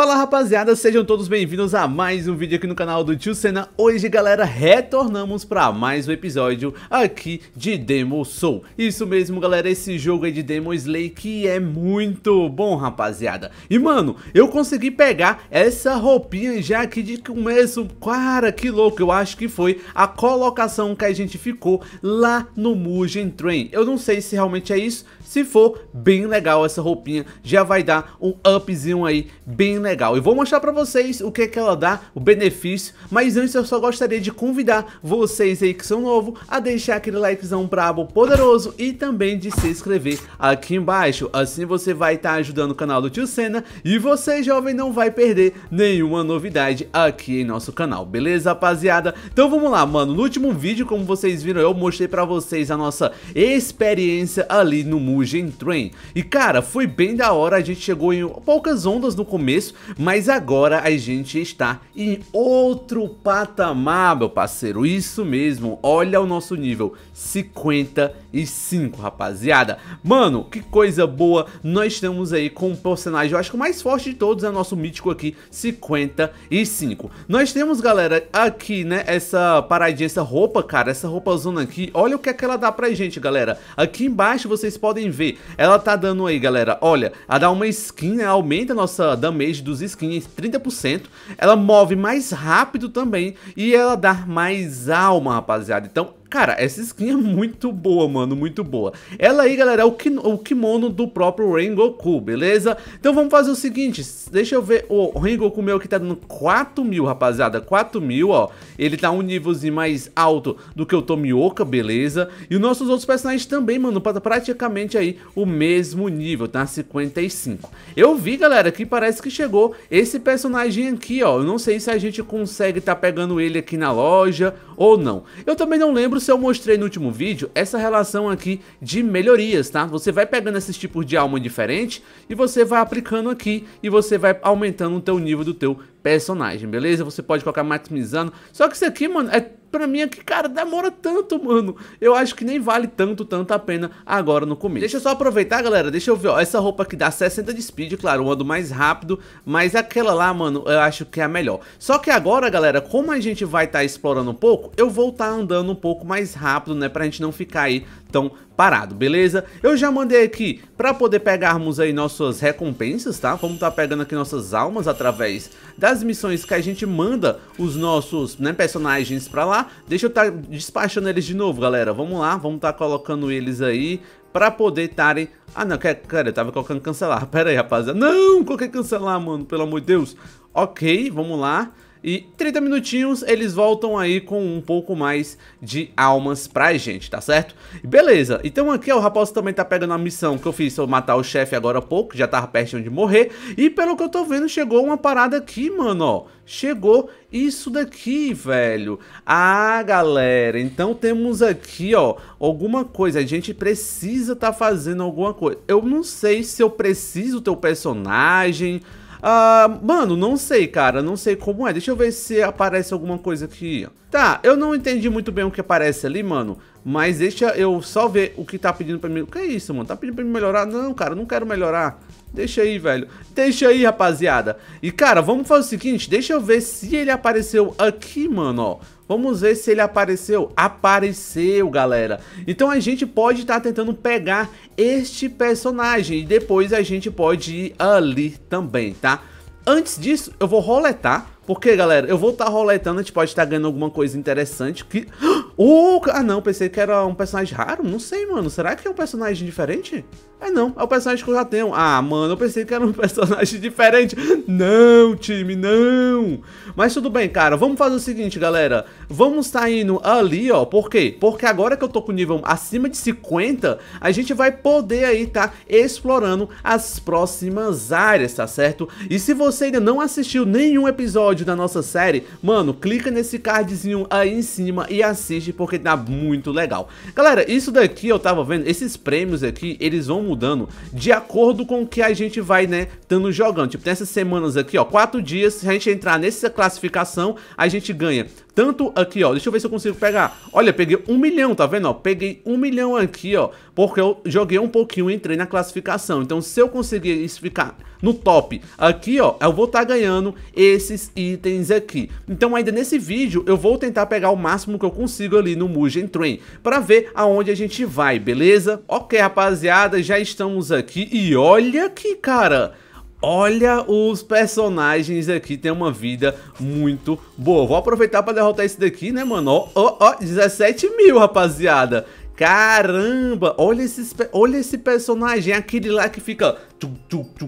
Fala rapaziada, sejam todos bem-vindos a mais um vídeo aqui no canal do Tio Senna Hoje galera, retornamos para mais um episódio aqui de Demo Soul Isso mesmo galera, esse jogo é de Demo Slay que é muito bom rapaziada E mano, eu consegui pegar essa roupinha já aqui de começo Cara, que louco, eu acho que foi a colocação que a gente ficou lá no Mugen Train Eu não sei se realmente é isso se for bem legal essa roupinha, já vai dar um upzinho aí bem legal. E vou mostrar pra vocês o que, é que ela dá, o benefício, mas antes eu só gostaria de convidar vocês aí que são novo a deixar aquele likezão brabo poderoso e também de se inscrever aqui embaixo. Assim você vai estar tá ajudando o canal do Tio Senna e você jovem não vai perder nenhuma novidade aqui em nosso canal, beleza rapaziada? Então vamos lá mano, no último vídeo como vocês viram eu mostrei pra vocês a nossa experiência ali no mundo Gen Train. E cara, foi bem da hora, a gente chegou em poucas ondas no começo, mas agora a gente está em outro patamar, meu parceiro. Isso mesmo, olha o nosso nível, 55, rapaziada. Mano, que coisa boa, nós estamos aí com o um personagem, eu acho que o mais forte de todos é o nosso mítico aqui, 55. Nós temos, galera, aqui, né, essa paradinha, essa roupa, cara, essa roupa zona aqui, olha o que é que ela dá pra gente, galera. Aqui embaixo vocês podem ver, ela tá dando aí, galera, olha, a dar uma skin, né, aumenta a nossa damage dos skins 30%, ela move mais rápido também e ela dá mais alma, rapaziada. Então Cara, essa skin é muito boa, mano, muito boa. Ela aí, galera, é o, o kimono do próprio Rengoku, beleza? Então vamos fazer o seguinte, deixa eu ver, o Rengoku meu aqui tá dando 4 mil, rapaziada, 4 mil, ó. Ele tá um nívelzinho mais alto do que o Tomioka, beleza? E os nossos outros personagens também, mano, praticamente aí o mesmo nível, tá? 55. Eu vi, galera, que parece que chegou esse personagem aqui, ó. Eu não sei se a gente consegue tá pegando ele aqui na loja ou não. Eu também não lembro se eu mostrei no último vídeo, essa relação aqui de melhorias, tá? Você vai pegando esses tipos de alma diferente e você vai aplicando aqui e você vai aumentando o teu nível do teu personagem, beleza? Você pode colocar maximizando. Só que isso aqui, mano, é pra mim aqui, cara, demora tanto, mano. Eu acho que nem vale tanto, tanto a pena agora no começo. Deixa eu só aproveitar, galera. Deixa eu ver, ó. Essa roupa aqui dá 60 de speed, claro, eu ando mais rápido. Mas aquela lá, mano, eu acho que é a melhor. Só que agora, galera, como a gente vai estar tá explorando um pouco, eu vou estar tá andando um pouco mais rápido, né? Pra gente não ficar aí então, parado, beleza? Eu já mandei aqui para poder pegarmos aí nossas recompensas, tá? Vamos estar tá pegando aqui nossas almas através das missões que a gente manda os nossos né, personagens para lá. Deixa eu estar tá despachando eles de novo, galera. Vamos lá, vamos estar tá colocando eles aí para poder estarem... Ah, não, cara, eu tava colocando cancelar. Pera aí, rapaziada. Não, qualquer cancelar, mano, pelo amor de Deus. Ok, vamos lá. E 30 minutinhos eles voltam aí com um pouco mais de almas pra gente, tá certo? Beleza, então aqui ó, o rapaz também tá pegando a missão que eu fiz eu matar o chefe agora há pouco, já tava perto de morrer. E pelo que eu tô vendo, chegou uma parada aqui, mano, ó. Chegou isso daqui, velho. Ah, galera, então temos aqui, ó, alguma coisa. A gente precisa tá fazendo alguma coisa. Eu não sei se eu preciso ter o personagem... Ah, mano, não sei, cara. Não sei como é. Deixa eu ver se aparece alguma coisa aqui. Tá, eu não entendi muito bem o que aparece ali, mano. Mas deixa eu só ver o que tá pedindo pra mim. O que é isso, mano? Tá pedindo pra me melhorar? Não, cara, não quero melhorar. Deixa aí, velho. Deixa aí, rapaziada. E, cara, vamos fazer o seguinte. Deixa eu ver se ele apareceu aqui, mano, ó. Vamos ver se ele apareceu. Apareceu, galera. Então a gente pode estar tá tentando pegar este personagem. E depois a gente pode ir ali também, tá? Antes disso, eu vou roletar. Porque, galera, eu vou estar tá roletando. A gente pode estar tá ganhando alguma coisa interessante. Que... Oh, ah, não. Pensei que era um personagem raro. Não sei, mano. Será que é um personagem diferente? É não, é o personagem que eu já tenho. Ah, mano, eu pensei que era um personagem diferente. Não, time, não. Mas tudo bem, cara. Vamos fazer o seguinte, galera. Vamos tá indo ali, ó. Por quê? Porque agora que eu tô com nível acima de 50, a gente vai poder aí tá explorando as próximas áreas, tá certo? E se você ainda não assistiu nenhum episódio da nossa série, mano, clica nesse cardzinho aí em cima e assiste porque tá muito legal. Galera, isso daqui eu tava vendo, esses prêmios aqui, eles vão mudando de acordo com o que a gente vai, né, estando jogando. Tipo, nessas semanas aqui, ó, quatro dias, se a gente entrar nessa classificação, a gente ganha tanto aqui, ó, deixa eu ver se eu consigo pegar. Olha, peguei um milhão, tá vendo? Ó, peguei um milhão aqui, ó, porque eu joguei um pouquinho e entrei na classificação. Então, se eu conseguir ficar no top aqui, ó, eu vou estar tá ganhando esses itens aqui. Então, ainda nesse vídeo, eu vou tentar pegar o máximo que eu consigo ali no Mugen Train, pra ver aonde a gente vai, beleza? Ok, rapaziada, já estamos aqui e olha que cara... Olha, os personagens aqui têm uma vida muito boa. Vou aproveitar pra derrotar esse daqui, né, mano? Ó, ó, ó, 17 mil, rapaziada. Caramba, olha, esses, olha esse personagem, aquele lá que fica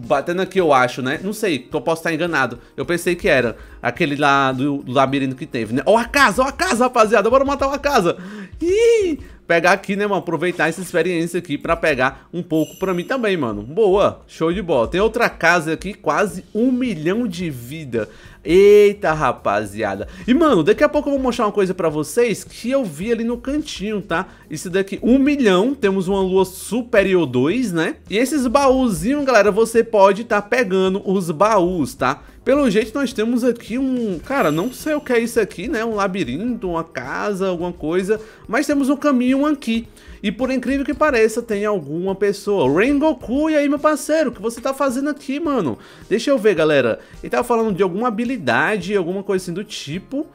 batendo aqui, eu acho, né? Não sei, eu posso estar enganado. Eu pensei que era aquele lá do, do labirinto que teve, né? Ó a casa, ó a casa, rapaziada, bora matar uma casa. Ih, pegar aqui, né, mano? Aproveitar essa experiência aqui pra pegar um pouco pra mim também, mano. Boa, show de bola. Tem outra casa aqui, quase um milhão de vida. Eita, rapaziada. E, mano, daqui a pouco eu vou mostrar uma coisa pra vocês que eu vi ali no cantinho, tá? Isso daqui, um milhão, temos uma lua superior 2, né? E esses baúzinhos, galera, você pode tá pegando os baús, tá? Pelo jeito, nós temos aqui um... Cara, não sei o que é isso aqui, né? Um labirinto, uma casa, alguma coisa. Mas temos um caminho aqui. E por incrível que pareça, tem alguma pessoa. Rengoku, e aí, meu parceiro, o que você tá fazendo aqui, mano? Deixa eu ver, galera. Ele tava falando de alguma habilidade, alguma coisa assim do tipo.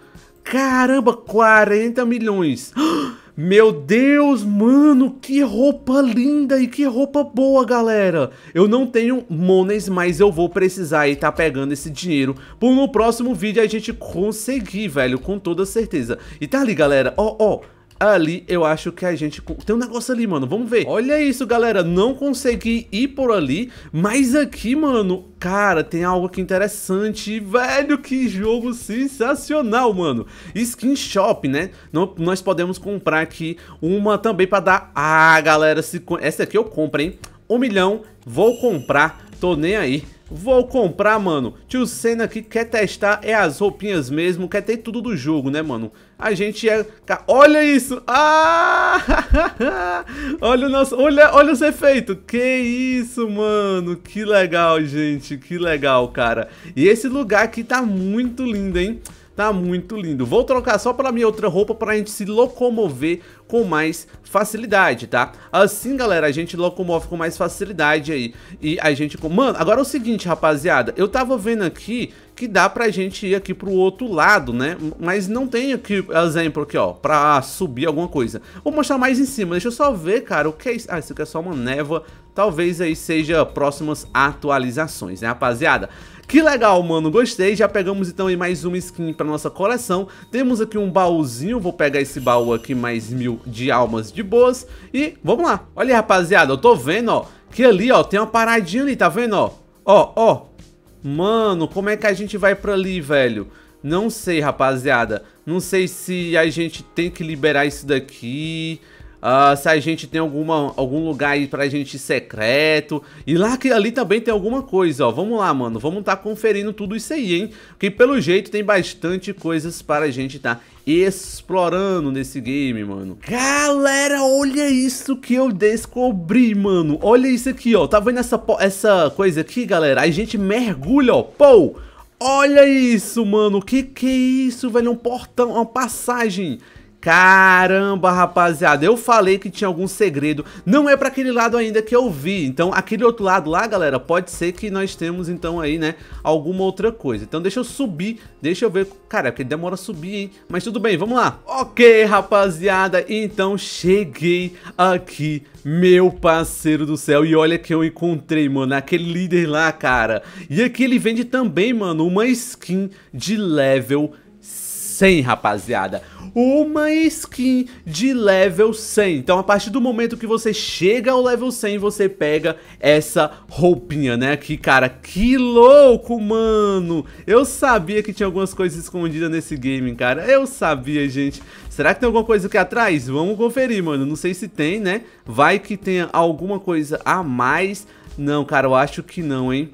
Caramba, 40 milhões. Ah, meu Deus, mano, que roupa linda e que roupa boa, galera. Eu não tenho monies, mas eu vou precisar estar tá pegando esse dinheiro por no próximo vídeo a gente conseguir, velho, com toda certeza. E tá ali, galera, ó, ó. Ali eu acho que a gente... Tem um negócio ali, mano. Vamos ver. Olha isso, galera. Não consegui ir por ali. Mas aqui, mano... Cara, tem algo aqui interessante. Velho, que jogo sensacional, mano. Skin Shop, né? Não, nós podemos comprar aqui uma também pra dar... Ah, galera, se... essa aqui eu compro, hein? Um milhão. Vou comprar. Tô nem aí. Vou comprar, mano. Tio Senna aqui quer testar é as roupinhas mesmo, quer ter tudo do jogo, né, mano? A gente é... Olha isso! Ah! olha o nosso... Olha, olha os efeitos! Que isso, mano! Que legal, gente! Que legal, cara! E esse lugar aqui tá muito lindo, hein? Tá muito lindo. Vou trocar só pela minha outra roupa pra gente se locomover com mais facilidade, tá? Assim, galera, a gente locomove com mais facilidade aí. E a gente... Mano, agora é o seguinte, rapaziada. Eu tava vendo aqui que dá pra gente ir aqui pro outro lado, né? Mas não tem aqui, exemplo aqui, ó, pra subir alguma coisa. Vou mostrar mais em cima, deixa eu só ver, cara, o que é isso? Ah, isso aqui é só uma névoa, talvez aí seja próximas atualizações, né, rapaziada? Que legal, mano, gostei. Já pegamos então aí mais uma skin pra nossa coleção. Temos aqui um baúzinho, vou pegar esse baú aqui, mais mil de almas de boas. E vamos lá. Olha aí, rapaziada, eu tô vendo, ó, que ali, ó, tem uma paradinha ali, tá vendo, ó? Ó, ó, Mano, como é que a gente vai pra ali, velho? Não sei, rapaziada. Não sei se a gente tem que liberar isso daqui. Uh, se a gente tem alguma, algum lugar aí pra gente secreto. E lá que ali também tem alguma coisa, ó. Vamos lá, mano. Vamos tá conferindo tudo isso aí, hein? Porque pelo jeito tem bastante coisas para gente tá explorando nesse game, mano. Galera, olha isso que eu descobri, mano. Olha isso aqui, ó. Tá vendo essa, essa coisa aqui, galera? A gente mergulha, ó. Pô! Olha isso, mano. Que que é isso, velho? É um portão, é uma passagem. Caramba, rapaziada, eu falei que tinha algum segredo, não é pra aquele lado ainda que eu vi, então aquele outro lado lá, galera, pode ser que nós temos então aí, né, alguma outra coisa. Então deixa eu subir, deixa eu ver, cara, porque demora subir, hein, mas tudo bem, vamos lá. Ok, rapaziada, então cheguei aqui, meu parceiro do céu, e olha que eu encontrei, mano, aquele líder lá, cara. E aqui ele vende também, mano, uma skin de level 100, rapaziada. Uma skin de level 100. Então, a partir do momento que você chega ao level 100, você pega essa roupinha, né? Que, cara, que louco, mano! Eu sabia que tinha algumas coisas escondidas nesse game, cara. Eu sabia, gente. Será que tem alguma coisa aqui atrás? Vamos conferir, mano. Não sei se tem, né? Vai que tenha alguma coisa a mais. Não, cara, eu acho que não, hein?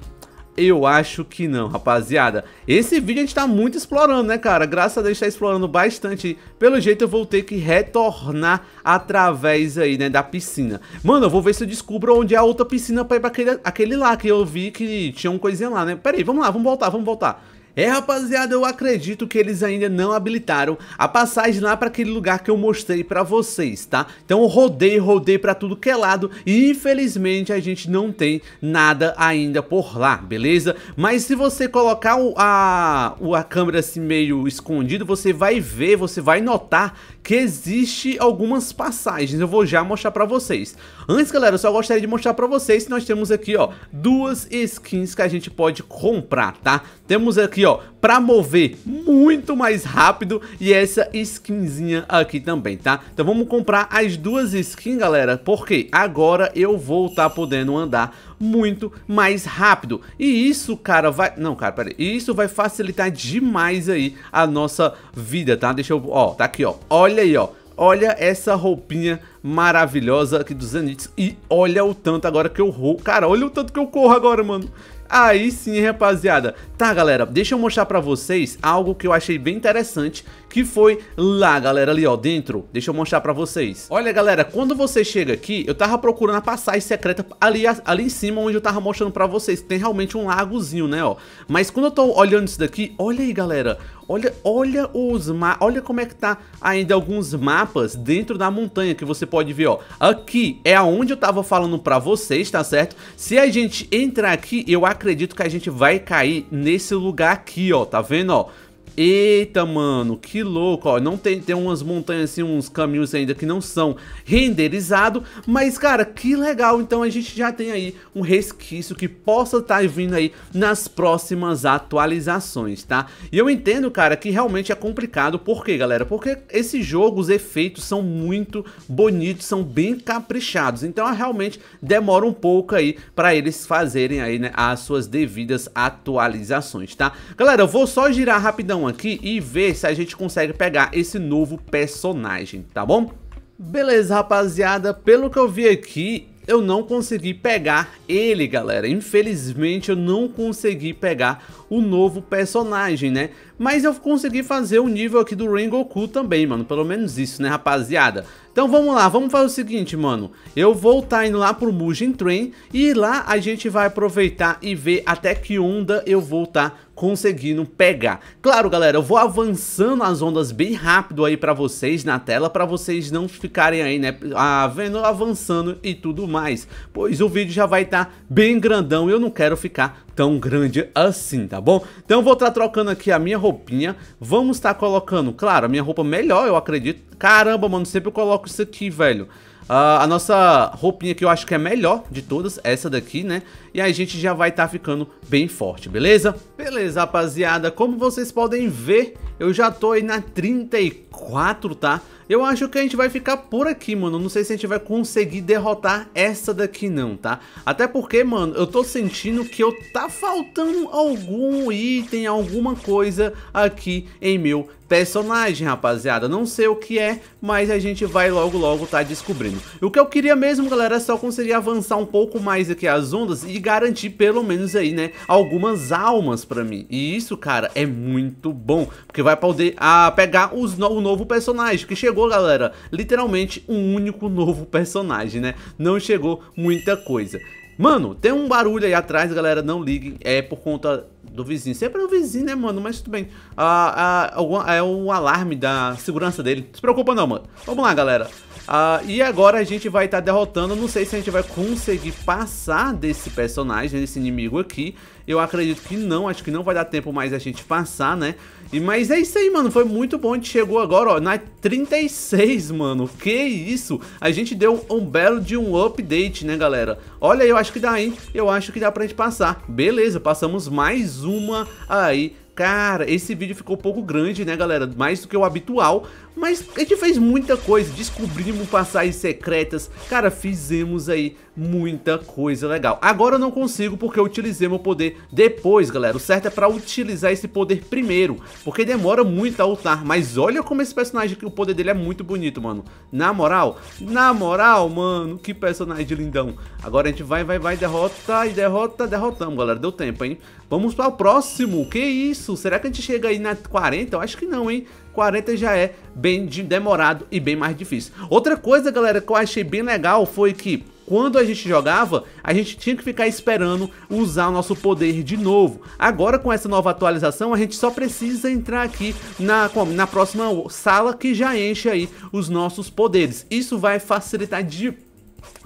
Eu acho que não, rapaziada. Esse vídeo a gente tá muito explorando, né, cara? Graças a Deus tá explorando bastante. Pelo jeito eu vou ter que retornar através aí, né, da piscina. Mano, eu vou ver se eu descubro onde é a outra piscina pra ir pra aquele, aquele lá que eu vi que tinha uma coisinha lá, né? Pera aí, vamos lá, vamos voltar, vamos voltar. É, rapaziada, eu acredito que eles ainda não habilitaram a passagem lá para aquele lugar que eu mostrei para vocês, tá? Então eu rodei, rodei para tudo que é lado e infelizmente a gente não tem nada ainda por lá, beleza? Mas se você colocar o, a, a câmera assim meio escondido, você vai ver, você vai notar que existe algumas passagens, eu vou já mostrar pra vocês. Antes, galera, eu só gostaria de mostrar pra vocês que nós temos aqui, ó, duas skins que a gente pode comprar, tá? Temos aqui, ó, pra mover muito mais rápido e essa skinzinha aqui também, tá? Então vamos comprar as duas skins, galera, porque agora eu vou estar tá podendo andar muito mais rápido. E isso, cara, vai... Não, cara, e Isso vai facilitar demais aí a nossa vida, tá? Deixa eu... Ó, tá aqui, ó. Olha aí, ó. Olha essa roupinha maravilhosa aqui dos Zenith. E olha o tanto agora que eu corro Cara, olha o tanto que eu corro agora, mano. Aí sim, rapaziada. Tá, galera, deixa eu mostrar pra vocês algo que eu achei bem interessante, que foi lá, galera, ali, ó, dentro. Deixa eu mostrar pra vocês. Olha, galera, quando você chega aqui, eu tava procurando a passagem secreta ali, ali em cima, onde eu tava mostrando pra vocês. Tem realmente um lagozinho, né, ó. Mas quando eu tô olhando isso daqui, olha aí, galera. Olha, olha os mapas, olha como é que tá ainda alguns mapas dentro da montanha que você pode ver, ó. Aqui é aonde eu tava falando pra vocês, tá certo? Se a gente entrar aqui, eu acredito que a gente vai cair nesse lugar aqui, ó, tá vendo, ó? Eita, mano, que louco, ó, não tem, tem umas montanhas assim, uns caminhos ainda que não são renderizados. mas, cara, que legal, então a gente já tem aí um resquício que possa estar tá vindo aí nas próximas atualizações, tá? E eu entendo, cara, que realmente é complicado, por quê, galera? Porque esse jogo, os efeitos são muito bonitos, são bem caprichados, então realmente demora um pouco aí pra eles fazerem aí, né, as suas devidas atualizações, tá? Galera, eu vou só girar rapidão aqui e ver se a gente consegue pegar esse novo personagem, tá bom? Beleza, rapaziada, pelo que eu vi aqui, eu não consegui pegar ele, galera. Infelizmente, eu não consegui pegar o novo personagem, né? Mas eu consegui fazer o nível aqui do Rengoku também, mano. Pelo menos isso, né, rapaziada? Então vamos lá, vamos fazer o seguinte, mano. Eu vou estar tá indo lá pro Mugen Train e lá a gente vai aproveitar e ver até que onda eu vou estar tá conseguindo pegar. Claro, galera, eu vou avançando as ondas bem rápido aí pra vocês na tela, pra vocês não ficarem aí, né, ah, vendo avançando e tudo mais, pois o vídeo já vai estar tá bem grandão e eu não quero ficar tão grande assim, tá bom? Então vou estar tá trocando aqui a minha roupinha, vamos estar tá colocando, claro, a minha roupa melhor, eu acredito. Caramba, mano, sempre eu coloco isso aqui, velho. Uh, a nossa roupinha que eu acho que é melhor de todas, essa daqui, né? E a gente já vai estar tá ficando bem forte, beleza? Beleza, rapaziada, como vocês podem ver, eu já tô aí na 34, tá? Eu acho que a gente vai ficar por aqui, mano. Não sei se a gente vai conseguir derrotar essa daqui não, tá? Até porque, mano, eu tô sentindo que eu tá faltando algum item, alguma coisa aqui em meu personagem, rapaziada. Não sei o que é, mas a gente vai logo, logo tá descobrindo. O que eu queria mesmo, galera, é só conseguir avançar um pouco mais aqui as ondas e garantir pelo menos aí, né, algumas almas pra mim. E isso, cara, é muito bom, porque vai poder ah, pegar os no o novo personagem que chegou chegou, galera, literalmente um único novo personagem, né? Não chegou muita coisa. Mano, tem um barulho aí atrás, galera, não liguem, é por conta do vizinho. Sempre é o vizinho, né, mano? Mas tudo bem. Ah, ah, é o alarme da segurança dele. Não se preocupa não, mano. Vamos lá, galera. Uh, e agora a gente vai estar tá derrotando, não sei se a gente vai conseguir passar desse personagem, desse inimigo aqui. Eu acredito que não, acho que não vai dar tempo mais a gente passar, né? E, mas é isso aí, mano, foi muito bom, a gente chegou agora, ó, na 36, mano, que isso? A gente deu um belo de um update, né, galera? Olha, eu acho que dá, hein? Eu acho que dá pra gente passar. Beleza, passamos mais uma aí Cara, esse vídeo ficou um pouco grande, né, galera? Mais do que o habitual, mas a gente fez muita coisa, descobrimos passagens secretas, cara, fizemos aí muita coisa legal. Agora eu não consigo porque eu utilizei meu poder depois, galera. O certo é pra utilizar esse poder primeiro, porque demora muito a ultar. Mas olha como esse personagem aqui, o poder dele é muito bonito, mano. Na moral, na moral, mano, que personagem lindão. Agora a gente vai, vai, vai, derrota e derrota, derrotamos, galera. Deu tempo, hein? Vamos para o próximo. Que isso? Será que a gente chega aí na 40? Eu acho que não, hein? 40 já é bem demorado e bem mais difícil. Outra coisa, galera, que eu achei bem legal foi que quando a gente jogava, a gente tinha que ficar esperando usar o nosso poder de novo. Agora com essa nova atualização, a gente só precisa entrar aqui na, na próxima sala que já enche aí os nossos poderes. Isso vai facilitar de,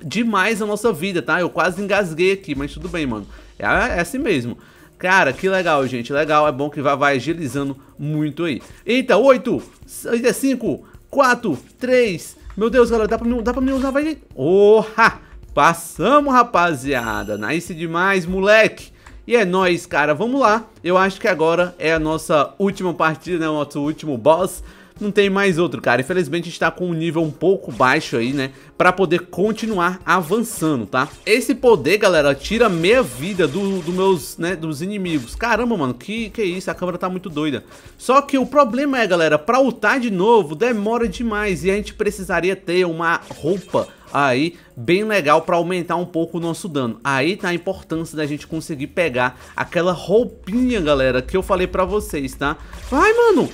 demais a nossa vida, tá? Eu quase engasguei aqui, mas tudo bem, mano. É, é assim mesmo. Cara, que legal, gente. Legal, é bom que vai, vai agilizando muito aí. Eita, 8, 5, 4, 3... Meu Deus, galera, dá pra me dá pra me usar, vai... Orra! Passamos, rapaziada. Nice demais, moleque. E é nóis, cara. Vamos lá. Eu acho que agora é a nossa última partida, né? O nosso último boss não tem mais outro, cara. Infelizmente a gente tá com um nível um pouco baixo aí, né? Pra poder continuar avançando, tá? Esse poder, galera, tira meia vida do, do meus, né, dos inimigos. Caramba, mano, que, que isso? A câmera tá muito doida. Só que o problema é, galera, pra ultar de novo demora demais e a gente precisaria ter uma roupa aí bem legal para aumentar um pouco o nosso dano. Aí tá a importância da gente conseguir pegar aquela roupinha, galera, que eu falei pra vocês, tá? Vai, mano!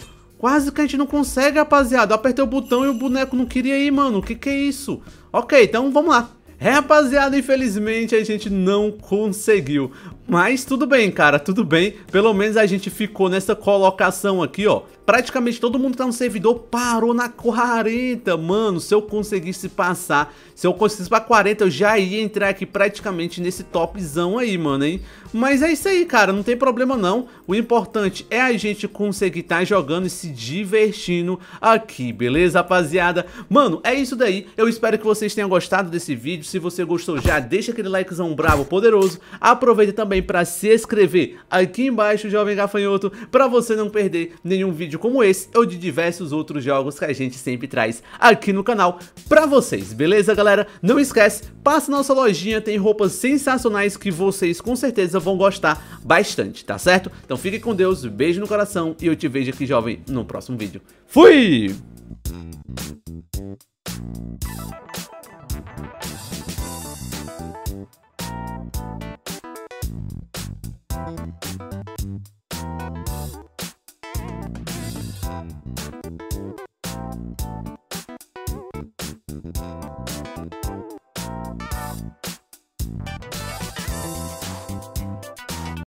Quase que a gente não consegue, rapaziada. Eu apertei o botão e o boneco não queria ir, mano. O que que é isso? Ok, então vamos lá. É, rapaziada, infelizmente a gente não conseguiu. Mas tudo bem, cara, tudo bem. Pelo menos a gente ficou nessa colocação aqui, ó praticamente todo mundo que tá no servidor parou na 40, mano. Se eu conseguisse passar, se eu conseguisse pra 40, eu já ia entrar aqui praticamente nesse topzão aí, mano, hein? Mas é isso aí, cara, não tem problema não. O importante é a gente conseguir estar tá jogando e se divertindo aqui, beleza, rapaziada? Mano, é isso daí. Eu espero que vocês tenham gostado desse vídeo. Se você gostou, já deixa aquele likezão bravo, poderoso. Aproveita também pra se inscrever aqui embaixo, Jovem Gafanhoto, pra você não perder nenhum vídeo vídeo como esse ou de diversos outros jogos que a gente sempre traz aqui no canal pra vocês, beleza galera? Não esquece, passa na nossa lojinha, tem roupas sensacionais que vocês com certeza vão gostar bastante, tá certo? Então fique com Deus, beijo no coração e eu te vejo aqui jovem no próximo vídeo. Fui!